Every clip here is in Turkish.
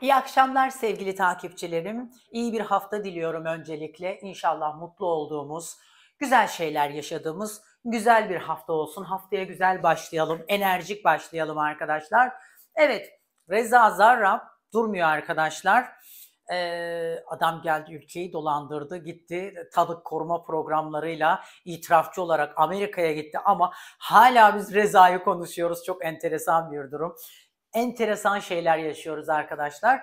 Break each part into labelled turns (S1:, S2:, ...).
S1: İyi akşamlar sevgili takipçilerim. İyi bir hafta diliyorum öncelikle. İnşallah mutlu olduğumuz, güzel şeyler yaşadığımız güzel bir hafta olsun. Haftaya güzel başlayalım, enerjik başlayalım arkadaşlar. Evet, Reza Zarrab durmuyor arkadaşlar. Ee, adam geldi ülkeyi dolandırdı gitti tadık koruma programlarıyla itirafçı olarak Amerika'ya gitti ama hala biz Reza'yı konuşuyoruz çok enteresan bir durum enteresan şeyler yaşıyoruz arkadaşlar.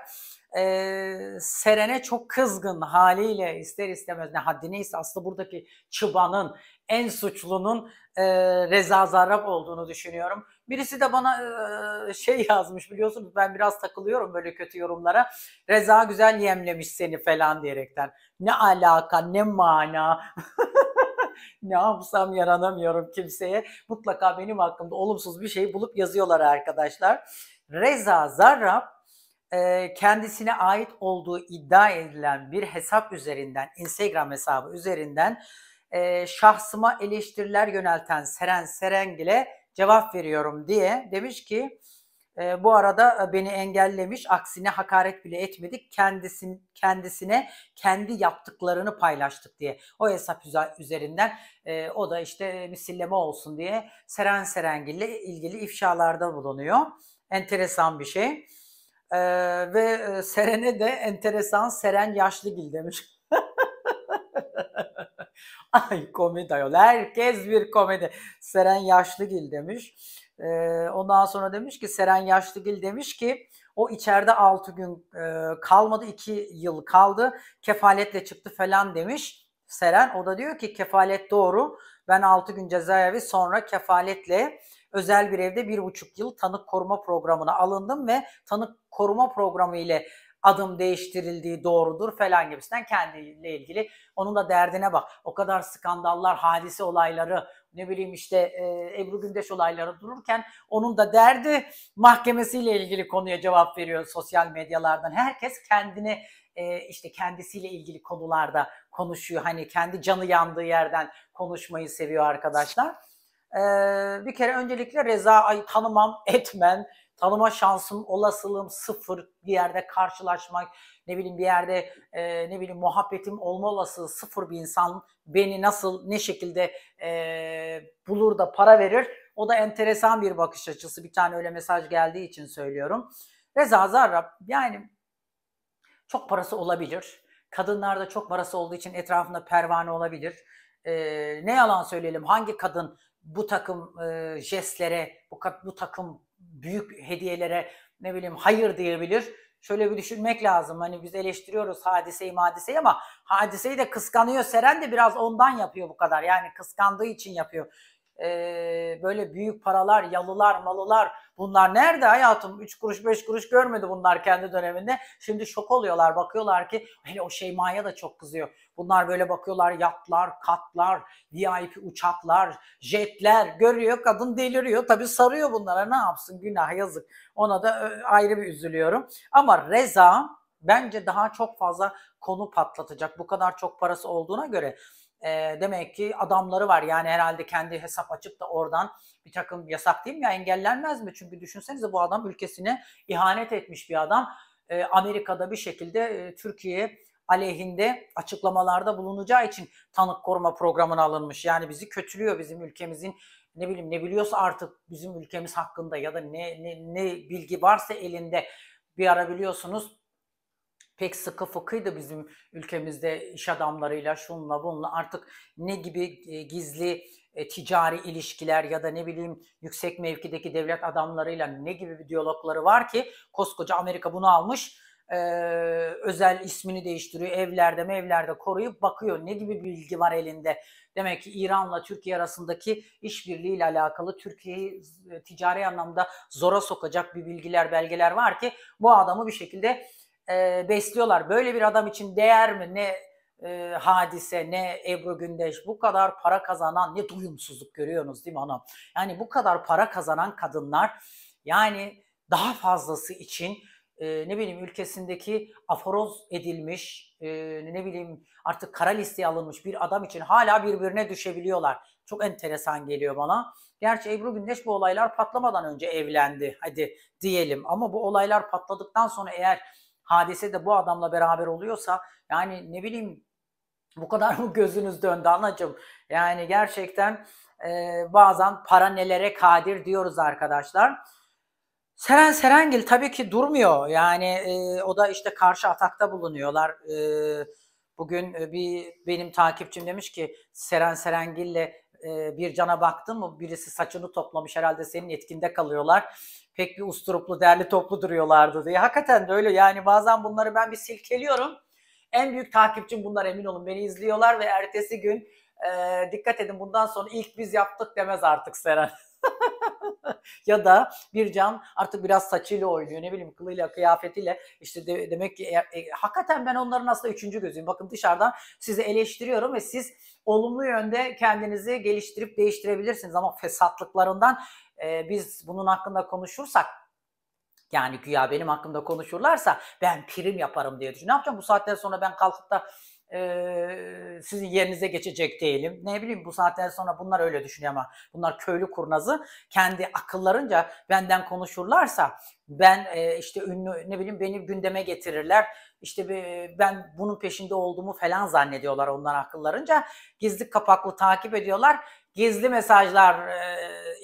S1: Ee, Serene çok kızgın haliyle ister istemez ne haddineyse aslında buradaki çıbanın en suçlunun e, Reza Zarrab olduğunu düşünüyorum. Birisi de bana e, şey yazmış biliyorsunuz ben biraz takılıyorum böyle kötü yorumlara. Reza güzel yemlemiş seni falan diyerekten. Ne alaka ne mana. ne yapsam yaranamıyorum kimseye. Mutlaka benim hakkımda olumsuz bir şey bulup yazıyorlar arkadaşlar. Reza Zarrab e, kendisine ait olduğu iddia edilen bir hesap üzerinden, Instagram hesabı üzerinden e, şahsıma eleştiriler yönelten Seren Serengil'e cevap veriyorum diye demiş ki e, bu arada e, beni engellemiş, aksine hakaret bile etmedik. Kendisin, kendisine kendi yaptıklarını paylaştık diye. O hesap üzerinden e, o da işte misilleme olsun diye Seren Serengil ile ilgili ifşalarda bulunuyor. Enteresan bir şey. Ee, ve e, Seren'e de enteresan Seren Yaşlıgil demiş. Ay komedi ayol. Herkes bir komedi. Seren Yaşlıgil demiş. Ee, ondan sonra demiş ki Seren Yaşlıgil demiş ki o içeride 6 gün e, kalmadı 2 yıl kaldı. Kefaletle çıktı falan demiş. Seren o da diyor ki kefalet doğru. Ben 6 gün cezaevi sonra kefaletle özel bir evde bir buçuk yıl tanık koruma programına alındım ve tanık koruma programı ile adım değiştirildiği doğrudur falan gibisinden kendiyle ilgili onun da derdine bak. O kadar skandallar, hadise olayları, ne bileyim işte e, Ebru Gündeş olayları dururken onun da derdi mahkemesiyle ilgili konuya cevap veriyor sosyal medyalardan. Herkes kendini e, işte kendisiyle ilgili konularda konuşuyor. Hani kendi canı yandığı yerden konuşmayı seviyor arkadaşlar. Ee, bir kere öncelikle Reza'yı tanımam, etmem, tanıma şansım, olasılığım sıfır. Bir yerde karşılaşmak, ne bileyim bir yerde e, ne bileyim muhabbetim olma olasılığı sıfır bir insan beni nasıl, ne şekilde e, bulur da para verir. O da enteresan bir bakış açısı. Bir tane öyle mesaj geldiği için söylüyorum. Reza Zarrab yani çok parası olabilir. Kadınlarda çok parası olduğu için etrafında pervane olabilir. Ee, ne yalan söyleyelim hangi kadın bu takım e, jestlere, bu, bu takım büyük hediyelere ne bileyim hayır diyebilir. Şöyle bir düşünmek lazım. Hani biz eleştiriyoruz hadiseyi madiseyi ama hadiseyi de kıskanıyor Seren de biraz ondan yapıyor bu kadar. Yani kıskandığı için yapıyor e, böyle büyük paralar, yalılar, malılar bunlar nerede hayatım? üç kuruş beş kuruş görmedi bunlar kendi döneminde. Şimdi şok oluyorlar bakıyorlar ki hele o Şeyma'ya da çok kızıyor. Bunlar böyle bakıyorlar yatlar, katlar, VIP uçaklar, jetler görüyor kadın deliriyor. Tabii sarıyor bunlara ne yapsın günah yazık. Ona da ayrı bir üzülüyorum. Ama Reza bence daha çok fazla konu patlatacak. Bu kadar çok parası olduğuna göre e, demek ki adamları var. Yani herhalde kendi hesap açıp da oradan bir takım yasak değil mi ya engellenmez mi? Çünkü düşünsenize bu adam ülkesine ihanet etmiş bir adam. E, Amerika'da bir şekilde e, Türkiye aleyhinde açıklamalarda bulunacağı için tanık koruma programına alınmış. Yani bizi kötülüyor bizim ülkemizin ne bileyim ne biliyorsa artık bizim ülkemiz hakkında ya da ne ne, ne bilgi varsa elinde bir ara biliyorsunuz pek sıkı fıkıydı bizim ülkemizde iş adamlarıyla şunla bunla artık ne gibi e, gizli e, ticari ilişkiler ya da ne bileyim yüksek mevkideki devlet adamlarıyla ne gibi bir diyalogları var ki koskoca Amerika bunu almış e, özel ismini değiştiriyor evlerde mevlerde koruyup bakıyor ne gibi bilgi var elinde. Demek ki İran'la Türkiye arasındaki işbirliği ile alakalı Türkiye'yi ticari anlamda zora sokacak bir bilgiler belgeler var ki bu adamı bir şekilde e, besliyorlar. Böyle bir adam için değer mi ne e, hadise ne Ebru Gündeş bu kadar para kazanan ne duyumsuzluk görüyorsunuz değil mi anam? Yani bu kadar para kazanan kadınlar yani daha fazlası için e, ne bileyim ülkesindeki aforoz edilmiş e, ne bileyim artık kara listeye alınmış bir adam için hala birbirine düşebiliyorlar. Çok enteresan geliyor bana. Gerçi Ebru Gündeş bu olaylar patlamadan önce evlendi hadi diyelim ama bu olaylar patladıktan sonra eğer hadise de bu adamla beraber oluyorsa yani ne bileyim bu kadar mı gözünüz döndü anacığım? Yani gerçekten e, bazen para nelere kadir diyoruz arkadaşlar. Seren Serengil tabii ki durmuyor. Yani e, o da işte karşı atakta bulunuyorlar. E, bugün e, bir benim takipçim demiş ki Seren Serengil'le e, bir cana baktın mı birisi saçını toplamış herhalde senin etkinde kalıyorlar pek bir usturuplu, derli toplu duruyorlardı diye. Hakikaten de öyle yani bazen bunları ben bir silkeliyorum. En büyük takipçim bunlar emin olun. Beni izliyorlar ve ertesi gün e, dikkat edin bundan sonra ilk biz yaptık demez artık Seren. ya da bir can artık biraz saçıyla oynuyor ne bileyim kılıyla kıyafetiyle işte de, demek ki e, e, hakikaten ben onların aslında üçüncü gözüyüm bakın dışarıdan sizi eleştiriyorum ve siz olumlu yönde kendinizi geliştirip değiştirebilirsiniz ama fesatlıklarından e, biz bunun hakkında konuşursak yani güya benim hakkımda konuşurlarsa ben prim yaparım diye düşünüyorum. Ne yapacağım bu saatten sonra ben kalkıp da e, sizin yerinize geçecek değilim. Ne bileyim bu saatten sonra bunlar öyle düşünüyor ama bunlar köylü kurnazı kendi akıllarınca benden konuşurlarsa ben e, işte ünlü ne bileyim beni gündeme getirirler. İşte e, ben bunun peşinde olduğumu falan zannediyorlar onlar akıllarınca. Gizli kapaklı takip ediyorlar. Gizli mesajlar e,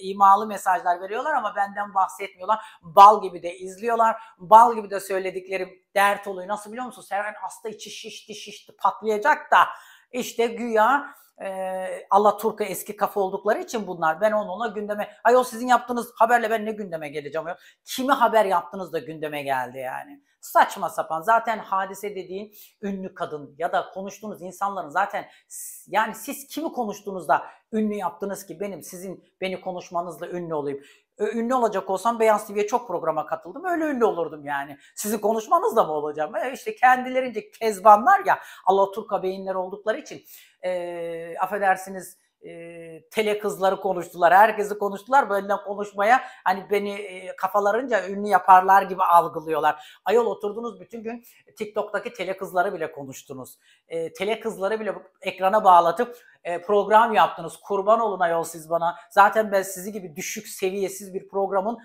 S1: imalı mesajlar veriyorlar ama benden bahsetmiyorlar. Bal gibi de izliyorlar. Bal gibi de söyledikleri dert oluyor. Nasıl biliyor musun? Seren hasta içi şişti şişti patlayacak da işte güya e, Alaturka eski kafa oldukları için bunlar. Ben onu ona gündeme, ay o sizin yaptığınız haberle ben ne gündeme geleceğim? Ya? Kimi haber yaptınız da gündeme geldi yani? Saçma sapan. Zaten hadise dediğin ünlü kadın ya da konuştuğunuz insanların zaten yani siz kimi konuştuğunuzda ünlü yaptınız ki benim sizin beni konuşmanızla ünlü olayım ünlü olacak olsam Beyaz TV'ye çok programa katıldım. Öyle ünlü olurdum yani. Sizin da mı olacağım? E işte kendilerince kezbanlar ya Allah Türk beyinler oldukları için e, affedersiniz e, tele kızları konuştular. Herkesi konuştular. Böyle konuşmaya hani beni e, kafalarınca ünlü yaparlar gibi algılıyorlar. Ayol oturdunuz bütün gün TikTok'taki tele kızları bile konuştunuz. E, tele kızları bile ekrana bağlatıp e, program yaptınız. Kurban olun ayol siz bana. Zaten ben sizi gibi düşük seviyesiz bir programın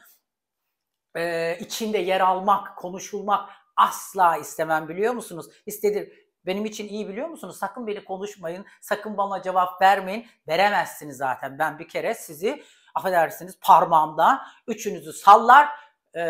S1: e, içinde yer almak, konuşulmak asla istemem biliyor musunuz? İstedir benim için iyi biliyor musunuz? Sakın beni konuşmayın, sakın bana cevap vermeyin. Veremezsiniz zaten. Ben bir kere sizi, affedersiniz parmağımda üçünüzü sallar, e,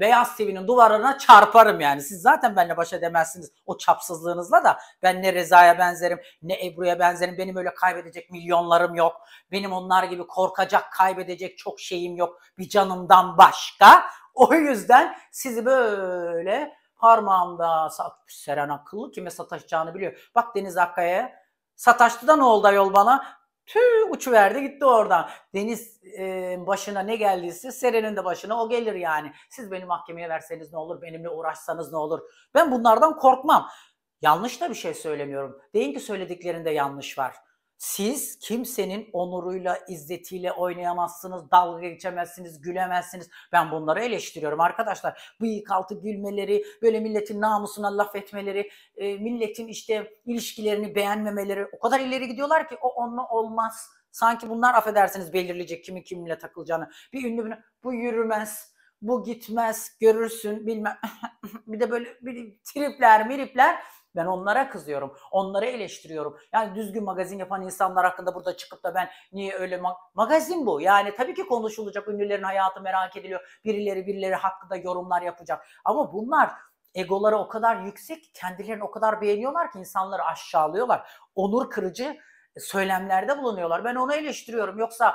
S1: beyaz TV'nin duvarına çarparım yani. Siz zaten benimle baş edemezsiniz o çapsızlığınızla da. Ben ne Reza'ya benzerim, ne Ebru'ya benzerim. Benim öyle kaybedecek milyonlarım yok. Benim onlar gibi korkacak, kaybedecek çok şeyim yok. Bir canımdan başka. O yüzden sizi böyle Parmağımda Seren akıllı kime sataşacağını biliyor. Bak Deniz Akkaya'ya sataştı da ne oldu yol bana? Tüh uçuverdi gitti oradan. Deniz e, başına ne geldiyse Seren'in de başına o gelir yani. Siz beni mahkemeye verseniz ne olur? Benimle uğraşsanız ne olur? Ben bunlardan korkmam. Yanlış da bir şey söylemiyorum. Deyin ki söylediklerinde yanlış var. Siz kimsenin onuruyla, izzetiyle oynayamazsınız, dalga geçemezsiniz, gülemezsiniz. Ben bunları eleştiriyorum arkadaşlar. Bıyık altı gülmeleri, böyle milletin namusuna laf etmeleri, e, milletin işte ilişkilerini beğenmemeleri o kadar ileri gidiyorlar ki o onunla olmaz. Sanki bunlar affedersiniz belirleyecek kimi kimle takılacağını. Bir ünlü bir, bu yürümez, bu gitmez, görürsün bilmem. bir de böyle bir tripler miripler ben onlara kızıyorum. Onları eleştiriyorum. Yani düzgün magazin yapan insanlar hakkında burada çıkıp da ben niye öyle ma- magazin bu. Yani tabii ki konuşulacak. Ünlülerin hayatı merak ediliyor. Birileri birileri hakkında yorumlar yapacak. Ama bunlar egoları o kadar yüksek, kendilerini o kadar beğeniyorlar ki insanları aşağılıyorlar. Onur kırıcı e, söylemlerde bulunuyorlar. Ben onu eleştiriyorum. Yoksa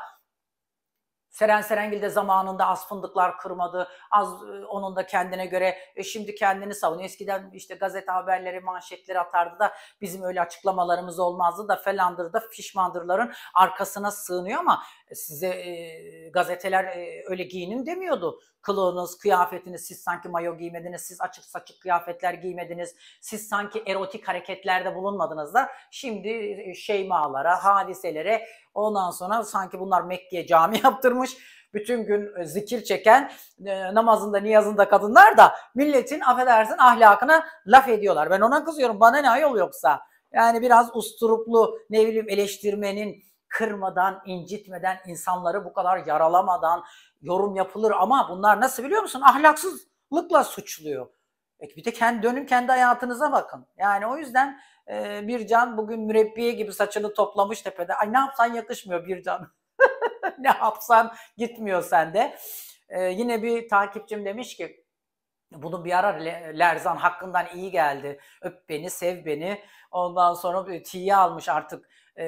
S1: Seren Serengil de zamanında az fındıklar kırmadı. Az e, onun da kendine göre e, şimdi kendini savunuyor. Eskiden işte gazete haberleri manşetleri atardı da bizim öyle açıklamalarımız olmazdı da falandır da fişmandırların arkasına sığınıyor ama size e, gazeteler e, öyle giyinin demiyordu. Kılığınız, kıyafetiniz, siz sanki mayo giymediniz, siz açık saçık kıyafetler giymediniz, siz sanki erotik hareketlerde bulunmadınız da şimdi e, şeymalara, hadiselere Ondan sonra sanki bunlar Mekke'ye cami yaptırmış. Bütün gün e, zikir çeken e, namazında niyazında kadınlar da milletin affedersin ahlakına laf ediyorlar. Ben ona kızıyorum. Bana ne ayol yoksa. Yani biraz usturuplu ne bileyim eleştirmenin kırmadan, incitmeden, insanları bu kadar yaralamadan yorum yapılır ama bunlar nasıl biliyor musun? Ahlaksızlıkla suçluyor. E, bir de kendi dönün kendi hayatınıza bakın. Yani o yüzden e, can bugün mürebbiye gibi saçını toplamış tepede. Ay ne yapsan yakışmıyor bir can ne yapsan gitmiyor sende. E, yine bir takipçim demiş ki bunu bir ara Lerzan hakkından iyi geldi. Öp beni, sev beni. Ondan sonra tiye almış artık e,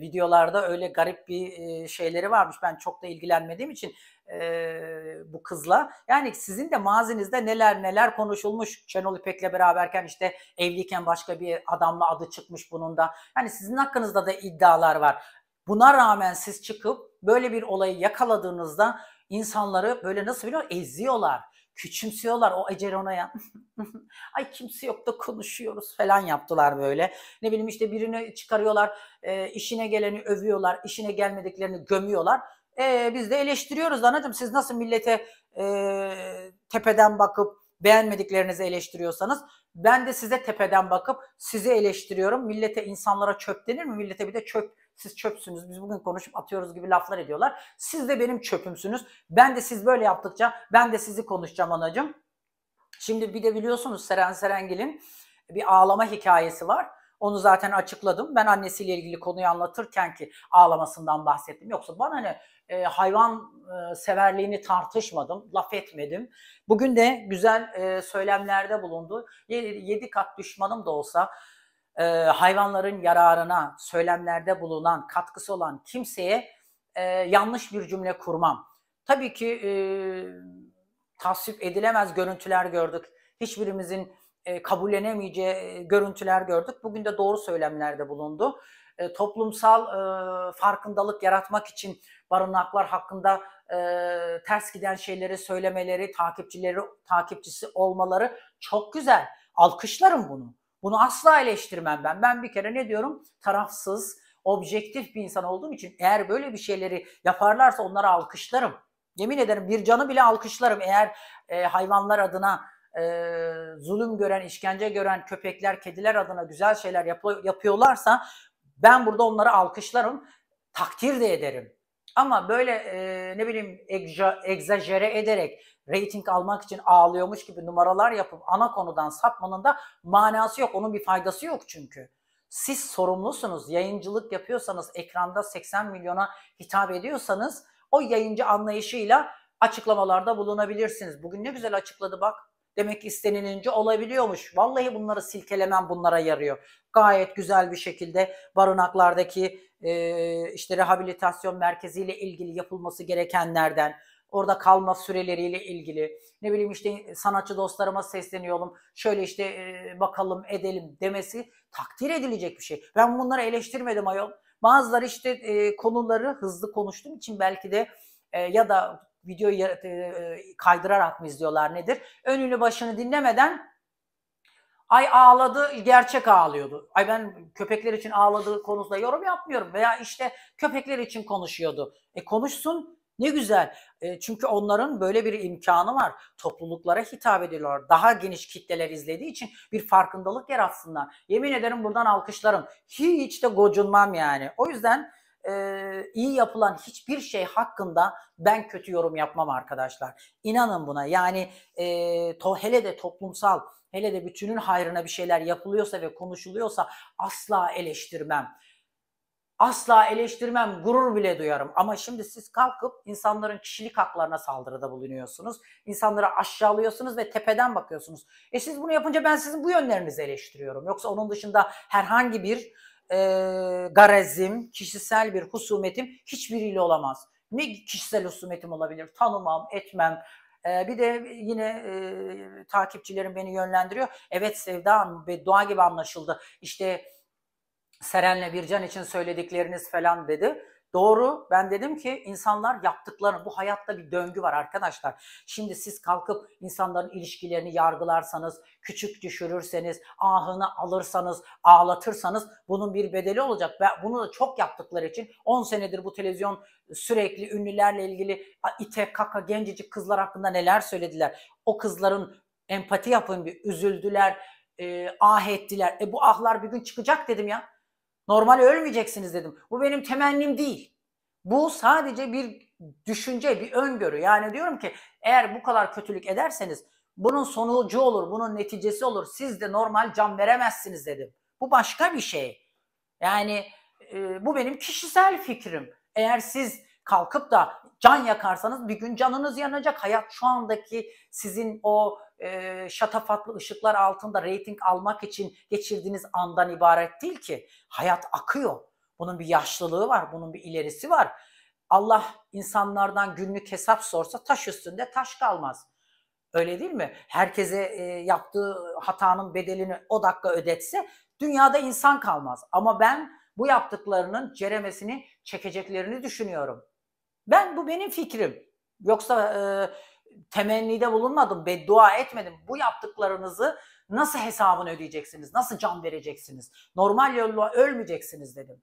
S1: videolarda öyle garip bir e, şeyleri varmış. Ben çok da ilgilenmediğim için e, bu kızla. Yani sizin de mazinizde neler neler konuşulmuş. Şenol İpek'le beraberken işte evliyken başka bir adamla adı çıkmış bunun da. Yani sizin hakkınızda da iddialar var. Buna rağmen siz çıkıp böyle bir olayı yakaladığınızda insanları böyle nasıl biliyor eziyorlar. Küçümsüyorlar o Ecerona'ya. Ay kimse yok da konuşuyoruz falan yaptılar böyle. Ne bileyim işte birini çıkarıyorlar, e, işine geleni övüyorlar, işine gelmediklerini gömüyorlar. E, biz de eleştiriyoruz anacığım. Siz nasıl millete e, tepeden bakıp beğenmediklerinizi eleştiriyorsanız ben de size tepeden bakıp sizi eleştiriyorum. Millete insanlara çöp denir mi? Millete bir de çöp siz çöpsünüz. Biz bugün konuşup atıyoruz gibi laflar ediyorlar. Siz de benim çöpümsünüz. Ben de siz böyle yaptıkça ben de sizi konuşacağım anacığım. Şimdi bir de biliyorsunuz Seren Serengil'in bir ağlama hikayesi var. Onu zaten açıkladım. Ben annesiyle ilgili konuyu anlatırken ki ağlamasından bahsettim. Yoksa bana hani e, hayvan e, severliğini tartışmadım, laf etmedim. Bugün de güzel e, söylemlerde bulundu. Yedi kat düşmanım da olsa e, hayvanların yararına söylemlerde bulunan, katkısı olan kimseye e, yanlış bir cümle kurmam. Tabii ki e, tasvip edilemez görüntüler gördük. Hiçbirimizin e, kabullenemeyeceği e, görüntüler gördük. Bugün de doğru söylemlerde bulundu. E, toplumsal e, farkındalık yaratmak için barınaklar hakkında e, ters giden şeyleri söylemeleri, takipçileri takipçisi olmaları çok güzel. Alkışlarım bunu. Bunu asla eleştirmem ben. Ben bir kere ne diyorum? Tarafsız, objektif bir insan olduğum için eğer böyle bir şeyleri yaparlarsa onlara alkışlarım. Yemin ederim bir canı bile alkışlarım eğer e, hayvanlar adına e, zulüm gören, işkence gören köpekler, kediler adına güzel şeyler yap- yapıyorlarsa ben burada onları alkışlarım, takdir de ederim. Ama böyle e, ne bileyim egza, egzajere ederek reyting almak için ağlıyormuş gibi numaralar yapıp ana konudan sapmanın da manası yok. Onun bir faydası yok çünkü. Siz sorumlusunuz. Yayıncılık yapıyorsanız, ekranda 80 milyona hitap ediyorsanız o yayıncı anlayışıyla açıklamalarda bulunabilirsiniz. Bugün ne güzel açıkladı bak. Demek istenilince olabiliyormuş. Vallahi bunları silkelemem bunlara yarıyor. Gayet güzel bir şekilde barınaklardaki e, işte rehabilitasyon merkeziyle ilgili yapılması gerekenlerden, orada kalma süreleriyle ilgili ne bileyim işte sanatçı dostlarıma sesleniyorum şöyle işte e, bakalım edelim demesi takdir edilecek bir şey. Ben bunları eleştirmedim ayol. Bazıları işte e, konuları hızlı konuştuğum için belki de e, ya da videoyu e, e, kaydırarak mı izliyorlar nedir? Önünü başını dinlemeden ay ağladı gerçek ağlıyordu. Ay ben köpekler için ağladığı konusunda yorum yapmıyorum veya işte köpekler için konuşuyordu. E konuşsun ne güzel. E, çünkü onların böyle bir imkanı var. Topluluklara hitap ediyorlar. Daha geniş kitleler izlediği için bir farkındalık yaratsınlar. Yemin ederim buradan alkışlarım. Hiç de gocunmam yani. O yüzden e, iyi yapılan hiçbir şey hakkında ben kötü yorum yapmam arkadaşlar. İnanın buna yani e, to, hele de toplumsal hele de bütünün hayrına bir şeyler yapılıyorsa ve konuşuluyorsa asla eleştirmem. Asla eleştirmem, gurur bile duyarım. Ama şimdi siz kalkıp insanların kişilik haklarına saldırıda bulunuyorsunuz. İnsanları aşağılıyorsunuz ve tepeden bakıyorsunuz. E siz bunu yapınca ben sizin bu yönlerinizi eleştiriyorum. Yoksa onun dışında herhangi bir e, garezim, kişisel bir husumetim hiçbiriyle olamaz. Ne kişisel husumetim olabilir? Tanımam, etmem. E, bir de yine e, takipçilerim beni yönlendiriyor. Evet Sevda ve dua gibi anlaşıldı. İşte Seren'le Bircan için söyledikleriniz falan dedi. Doğru. Ben dedim ki insanlar yaptıklarını, bu hayatta bir döngü var arkadaşlar. Şimdi siz kalkıp insanların ilişkilerini yargılarsanız, küçük düşürürseniz, ahını alırsanız, ağlatırsanız bunun bir bedeli olacak. Ve bunu da çok yaptıkları için 10 senedir bu televizyon sürekli ünlülerle ilgili ite kaka gencecik kızlar hakkında neler söylediler. O kızların empati yapın bir üzüldüler, e, ah ettiler. E bu ahlar bir gün çıkacak dedim ya. Normal ölmeyeceksiniz dedim. Bu benim temennim değil. Bu sadece bir düşünce, bir öngörü. Yani diyorum ki eğer bu kadar kötülük ederseniz bunun sonucu olur, bunun neticesi olur. Siz de normal can veremezsiniz dedim. Bu başka bir şey. Yani e, bu benim kişisel fikrim. Eğer siz kalkıp da can yakarsanız bir gün canınız yanacak. Hayat şu andaki sizin o e, şatafatlı ışıklar altında reyting almak için geçirdiğiniz andan ibaret değil ki. Hayat akıyor. Bunun bir yaşlılığı var, bunun bir ilerisi var. Allah insanlardan günlük hesap sorsa taş üstünde taş kalmaz. Öyle değil mi? Herkese e, yaptığı hatanın bedelini o dakika ödetse dünyada insan kalmaz. Ama ben bu yaptıklarının ceremesini çekeceklerini düşünüyorum. Ben bu benim fikrim. Yoksa e, temennide bulunmadım, ve dua etmedim. Bu yaptıklarınızı nasıl hesabını ödeyeceksiniz, nasıl can vereceksiniz, normal yolla ölmeyeceksiniz dedim.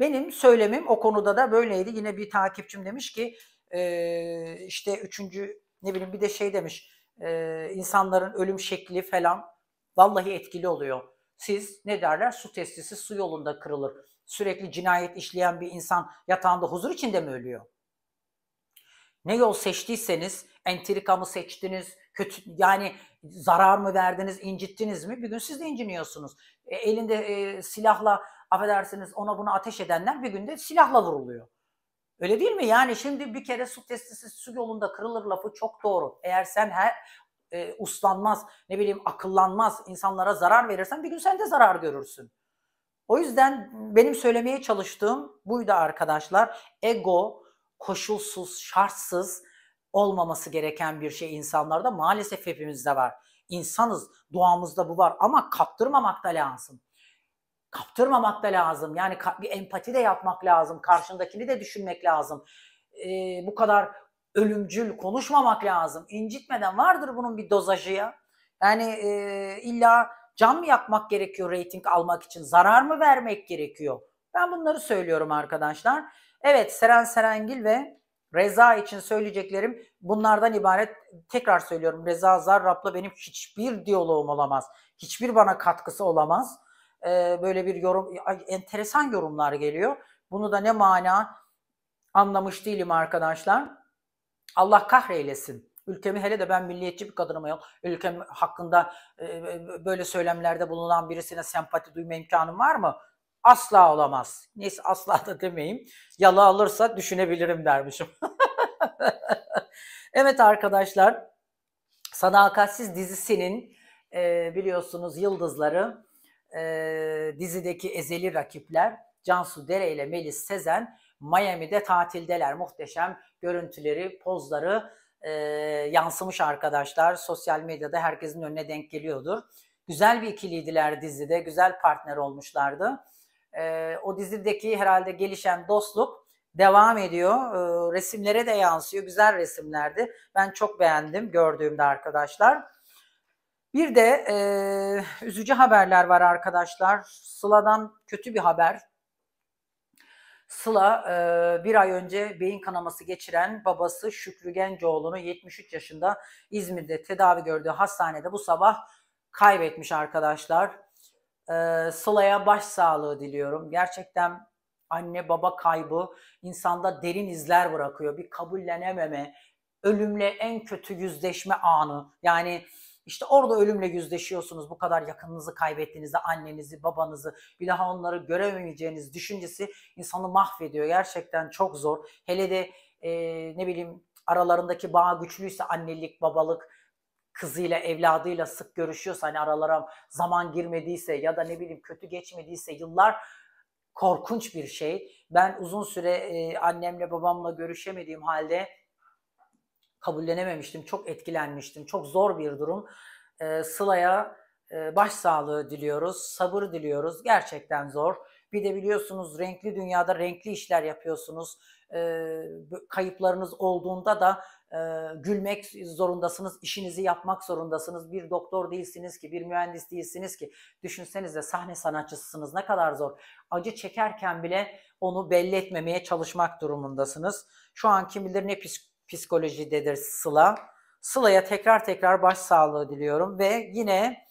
S1: Benim söylemim o konuda da böyleydi. Yine bir takipçim demiş ki e, işte üçüncü ne bileyim bir de şey demiş e, insanların ölüm şekli falan vallahi etkili oluyor. Siz ne derler su testisi su yolunda kırılır. Sürekli cinayet işleyen bir insan yatağında huzur içinde mi ölüyor? Ne yol seçtiyseniz, entrika mı seçtiniz, kötü yani zarar mı verdiniz, incittiniz mi? Bir gün siz de inciniyorsunuz. E, elinde e, silahla affedersiniz ona bunu ateş edenler bir günde silahla vuruluyor. Öyle değil mi? Yani şimdi bir kere su testisi su yolunda kırılır lafı çok doğru. Eğer sen her e, uslanmaz, ne bileyim akıllanmaz, insanlara zarar verirsen bir gün sen de zarar görürsün. O yüzden benim söylemeye çalıştığım buydu arkadaşlar. Ego, koşulsuz, şartsız olmaması gereken bir şey insanlarda maalesef hepimizde var. İnsanız, doğamızda bu var ama kaptırmamak da lazım. Kaptırmamak da lazım. Yani bir empati de yapmak lazım. Karşındakini de düşünmek lazım. Ee, bu kadar ölümcül konuşmamak lazım. İncitmeden vardır bunun bir dozajı ya. Yani e, illa can mı yakmak gerekiyor reyting almak için? Zarar mı vermek gerekiyor? Ben bunları söylüyorum arkadaşlar. Evet Seren Serengil ve Reza için söyleyeceklerim bunlardan ibaret. Tekrar söylüyorum Reza Zarrab'la benim hiçbir diyaloğum olamaz. Hiçbir bana katkısı olamaz. Ee, böyle bir yorum, enteresan yorumlar geliyor. Bunu da ne mana anlamış değilim arkadaşlar. Allah kahreylesin. Ülkemi hele de ben milliyetçi bir kadınım yok. Ülkem hakkında e, e, böyle söylemlerde bulunan birisine sempati duyma imkanım var mı? asla olamaz. Neyse asla da demeyeyim. Yalı alırsa düşünebilirim dermişim. evet arkadaşlar Sadakatsiz dizisinin e, biliyorsunuz yıldızları e, dizideki ezeli rakipler Cansu Dere ile Melis Sezen Miami'de tatildeler. Muhteşem görüntüleri, pozları e, yansımış arkadaşlar. Sosyal medyada herkesin önüne denk geliyordur. Güzel bir ikiliydiler dizide, güzel partner olmuşlardı. E, o dizideki herhalde gelişen dostluk devam ediyor. E, resimlere de yansıyor. Güzel resimlerdi. Ben çok beğendim gördüğümde arkadaşlar. Bir de e, üzücü haberler var arkadaşlar. Sıla'dan kötü bir haber. Sıla e, bir ay önce beyin kanaması geçiren babası Şükrü Gencoğlu'nu 73 yaşında İzmir'de tedavi gördüğü hastanede bu sabah kaybetmiş arkadaşlar e, Sıla'ya başsağlığı diliyorum. Gerçekten anne baba kaybı insanda derin izler bırakıyor. Bir kabullenememe, ölümle en kötü yüzleşme anı. Yani işte orada ölümle yüzleşiyorsunuz bu kadar yakınınızı kaybettiğinizde annenizi, babanızı bir daha onları göremeyeceğiniz düşüncesi insanı mahvediyor. Gerçekten çok zor. Hele de e, ne bileyim aralarındaki bağ güçlüyse annelik, babalık kızıyla evladıyla sık görüşüyorsa hani aralara zaman girmediyse ya da ne bileyim kötü geçmediyse yıllar korkunç bir şey. Ben uzun süre e, annemle babamla görüşemediğim halde kabullenememiştim. Çok etkilenmiştim. Çok zor bir durum. E, Sıla'ya e, başsağlığı diliyoruz. Sabır diliyoruz. Gerçekten zor. Bir de biliyorsunuz renkli dünyada renkli işler yapıyorsunuz. E, kayıplarınız olduğunda da ee, gülmek zorundasınız, işinizi yapmak zorundasınız. Bir doktor değilsiniz ki, bir mühendis değilsiniz ki. Düşünsenize sahne sanatçısısınız ne kadar zor. Acı çekerken bile onu belli etmemeye çalışmak durumundasınız. Şu an kim bilir ne psikolojidedir Sıla. Sıla'ya tekrar tekrar baş sağlığı diliyorum ve yine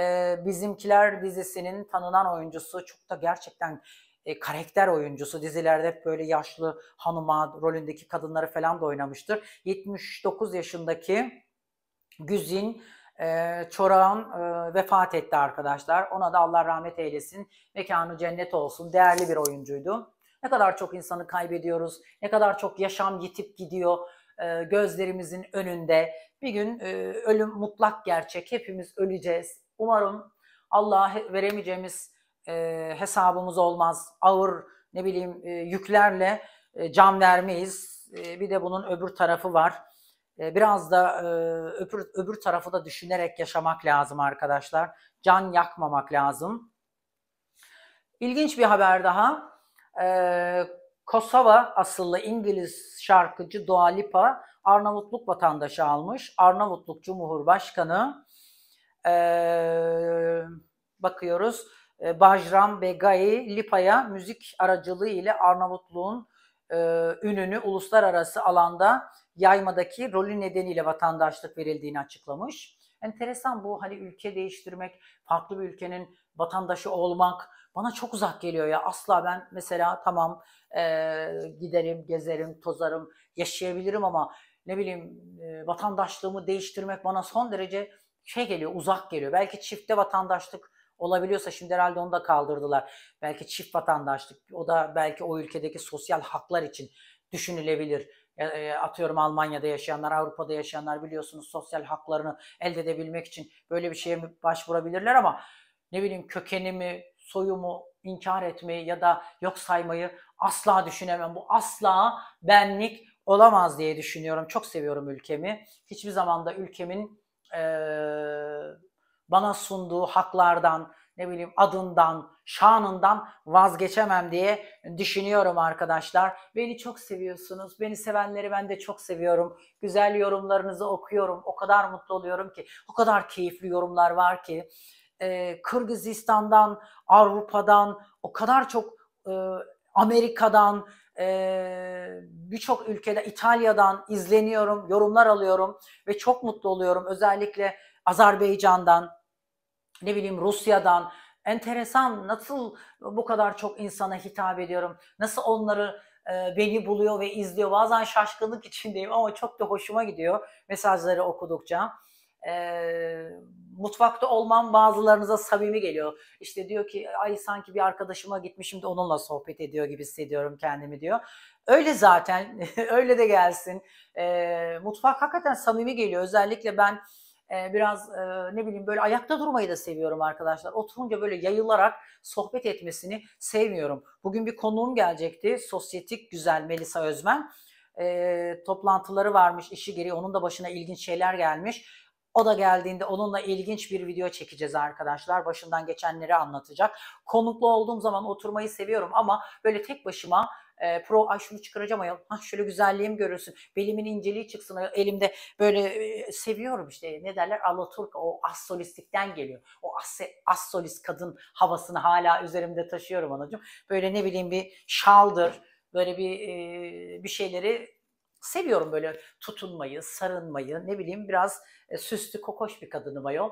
S1: e, Bizimkiler dizisinin tanınan oyuncusu çok da gerçekten e, karakter oyuncusu. Dizilerde hep böyle yaşlı hanıma rolündeki kadınları falan da oynamıştır. 79 yaşındaki Güzin e, Çorağan e, vefat etti arkadaşlar. Ona da Allah rahmet eylesin. Mekanı cennet olsun. Değerli bir oyuncuydu. Ne kadar çok insanı kaybediyoruz. Ne kadar çok yaşam yitip gidiyor e, gözlerimizin önünde. Bir gün e, ölüm mutlak gerçek. Hepimiz öleceğiz. Umarım Allah veremeyeceğimiz e, hesabımız olmaz. Ağır ne bileyim e, yüklerle e, can vermeyiz. E, bir de bunun öbür tarafı var. E, biraz da e, öbür, öbür tarafı da düşünerek yaşamak lazım arkadaşlar. Can yakmamak lazım. İlginç bir haber daha. Ee, Kosova asıllı İngiliz şarkıcı Dua Lipa Arnavutluk vatandaşı almış. Arnavutluk Cumhurbaşkanı ee, bakıyoruz ee, Bajram Begai Lipa'ya müzik aracılığı ile Arnavutluğun e, ününü uluslararası alanda yaymadaki rolü nedeniyle vatandaşlık verildiğini açıklamış. Enteresan bu hani ülke değiştirmek, farklı bir ülkenin vatandaşı olmak bana çok uzak geliyor ya. Asla ben mesela tamam e, giderim, gezerim, tozarım, yaşayabilirim ama ne bileyim e, vatandaşlığımı değiştirmek bana son derece şey geliyor, uzak geliyor. Belki çifte vatandaşlık olabiliyorsa şimdi herhalde onu da kaldırdılar. Belki çift vatandaşlık o da belki o ülkedeki sosyal haklar için düşünülebilir. E, e, atıyorum Almanya'da yaşayanlar, Avrupa'da yaşayanlar biliyorsunuz sosyal haklarını elde edebilmek için böyle bir şeye başvurabilirler ama ne bileyim kökenimi, soyumu inkar etmeyi ya da yok saymayı asla düşünemem. Bu asla benlik olamaz diye düşünüyorum. Çok seviyorum ülkemi. Hiçbir zaman da ülkemin ee, bana sunduğu haklardan, ne bileyim adından, şanından vazgeçemem diye düşünüyorum arkadaşlar. Beni çok seviyorsunuz. Beni sevenleri ben de çok seviyorum. Güzel yorumlarınızı okuyorum. O kadar mutlu oluyorum ki. O kadar keyifli yorumlar var ki. Ee, Kırgızistan'dan, Avrupa'dan, o kadar çok e, Amerika'dan, e, birçok ülkede İtalya'dan izleniyorum, yorumlar alıyorum ve çok mutlu oluyorum. Özellikle Azerbaycan'dan, ne bileyim Rusya'dan enteresan nasıl bu kadar çok insana hitap ediyorum. Nasıl onları e, beni buluyor ve izliyor. Bazen şaşkınlık içindeyim ama çok da hoşuma gidiyor mesajları okudukça. E, mutfakta olmam bazılarınıza samimi geliyor. İşte diyor ki ay sanki bir arkadaşıma gitmişim de onunla sohbet ediyor gibi hissediyorum kendimi diyor. Öyle zaten öyle de gelsin. E, mutfak hakikaten samimi geliyor. Özellikle ben ee, biraz e, ne bileyim böyle ayakta durmayı da seviyorum arkadaşlar. Oturunca böyle yayılarak sohbet etmesini sevmiyorum. Bugün bir konuğum gelecekti. Sosyetik güzel Melisa Özmen. E, toplantıları varmış işi geri onun da başına ilginç şeyler gelmiş. O da geldiğinde onunla ilginç bir video çekeceğiz arkadaşlar. Başından geçenleri anlatacak. Konuklu olduğum zaman oturmayı seviyorum ama böyle tek başıma e, pro ay çıkaracağım ayol ha şöyle güzelliğim görürsün, belimin inceliği çıksın elimde böyle e, seviyorum işte ne derler Alaturka o as solistikten geliyor o as, as solist kadın havasını hala üzerimde taşıyorum anacığım böyle ne bileyim bir şaldır böyle bir e, bir şeyleri seviyorum böyle tutunmayı, sarınmayı, ne bileyim biraz e, süslü kokoş bir kadınım ayol.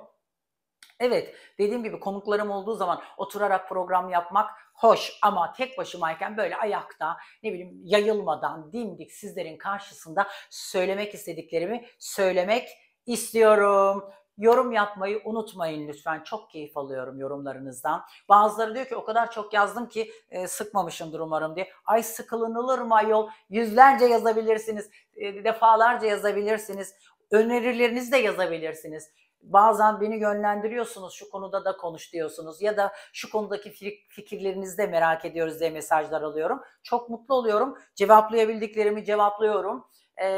S1: Evet, dediğim gibi konuklarım olduğu zaman oturarak program yapmak hoş ama tek başımayken böyle ayakta, ne bileyim yayılmadan dimdik sizlerin karşısında söylemek istediklerimi söylemek istiyorum. Yorum yapmayı unutmayın lütfen. Çok keyif alıyorum yorumlarınızdan. Bazıları diyor ki o kadar çok yazdım ki e, sıkmamışımdır umarım diye. Ay sıkılınılır mı ayol? Yüzlerce yazabilirsiniz, e, defalarca yazabilirsiniz. Önerilerinizi de yazabilirsiniz bazen beni yönlendiriyorsunuz şu konuda da konuş diyorsunuz ya da şu konudaki fikirlerinizi de merak ediyoruz diye mesajlar alıyorum. Çok mutlu oluyorum. Cevaplayabildiklerimi cevaplıyorum. E,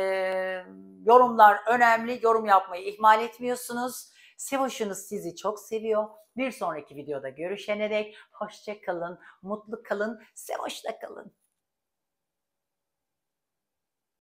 S1: yorumlar önemli. Yorum yapmayı ihmal etmiyorsunuz. Sevoş'unuz sizi çok seviyor. Bir sonraki videoda görüşene dek hoşça kalın, mutlu kalın, Sevoş'ta kalın.